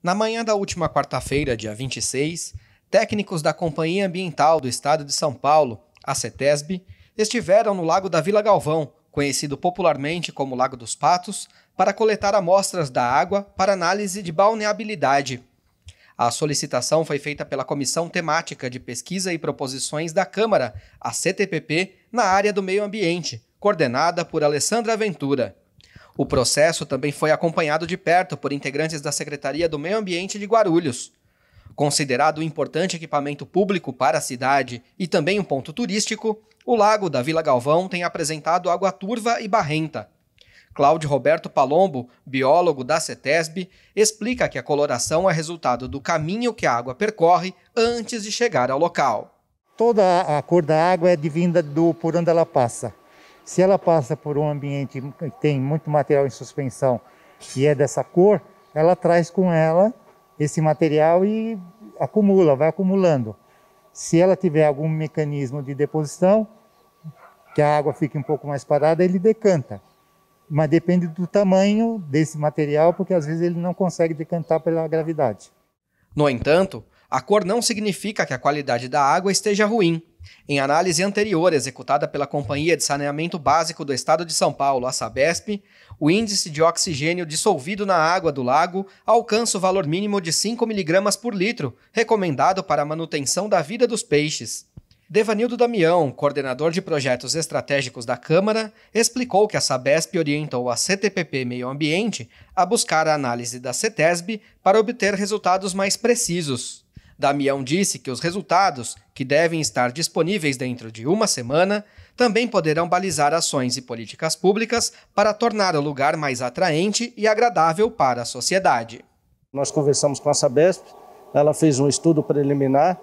Na manhã da última quarta-feira, dia 26, técnicos da Companhia Ambiental do Estado de São Paulo, a CETESB, estiveram no Lago da Vila Galvão, conhecido popularmente como Lago dos Patos, para coletar amostras da água para análise de balneabilidade. A solicitação foi feita pela Comissão Temática de Pesquisa e Proposições da Câmara, a CTPP, na área do meio ambiente, coordenada por Alessandra Ventura. O processo também foi acompanhado de perto por integrantes da Secretaria do Meio Ambiente de Guarulhos. Considerado um importante equipamento público para a cidade e também um ponto turístico, o lago da Vila Galvão tem apresentado água turva e barrenta. Cláudio Roberto Palombo, biólogo da CETESB, explica que a coloração é resultado do caminho que a água percorre antes de chegar ao local. Toda a cor da água é divinda do por onde ela passa. Se ela passa por um ambiente que tem muito material em suspensão e é dessa cor, ela traz com ela esse material e acumula, vai acumulando. Se ela tiver algum mecanismo de deposição, que a água fique um pouco mais parada, ele decanta. Mas depende do tamanho desse material, porque às vezes ele não consegue decantar pela gravidade. No entanto, a cor não significa que a qualidade da água esteja ruim. Em análise anterior executada pela Companhia de Saneamento Básico do Estado de São Paulo, a SABESP, o índice de oxigênio dissolvido na água do lago alcança o valor mínimo de 5 miligramas por litro, recomendado para a manutenção da vida dos peixes. Devanildo Damião, coordenador de projetos estratégicos da Câmara, explicou que a Sabesp orientou a CTPP Meio Ambiente a buscar a análise da CETESB para obter resultados mais precisos. Damião disse que os resultados, que devem estar disponíveis dentro de uma semana, também poderão balizar ações e políticas públicas para tornar o lugar mais atraente e agradável para a sociedade. Nós conversamos com a Sabesp, ela fez um estudo preliminar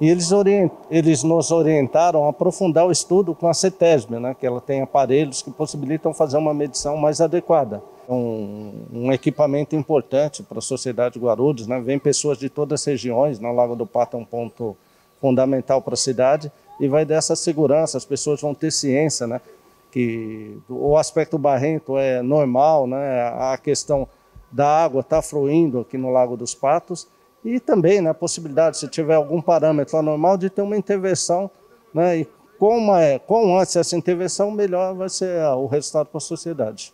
e eles, orient... eles nos orientaram a aprofundar o estudo com a CETESB, né, que ela tem aparelhos que possibilitam fazer uma medição mais adequada um, um equipamento importante para a sociedade de Guarulhos. Né? Vem pessoas de todas as regiões, na né? Lago do Pato é um ponto fundamental para a cidade, e vai dessa segurança, as pessoas vão ter ciência, né? que o aspecto barrento é normal, né? a questão da água está fluindo aqui no Lago dos Patos, e também né, a possibilidade, se tiver algum parâmetro anormal, de ter uma intervenção. Né, e com, é, uma, com antes essa intervenção, melhor vai ser o resultado para a sociedade.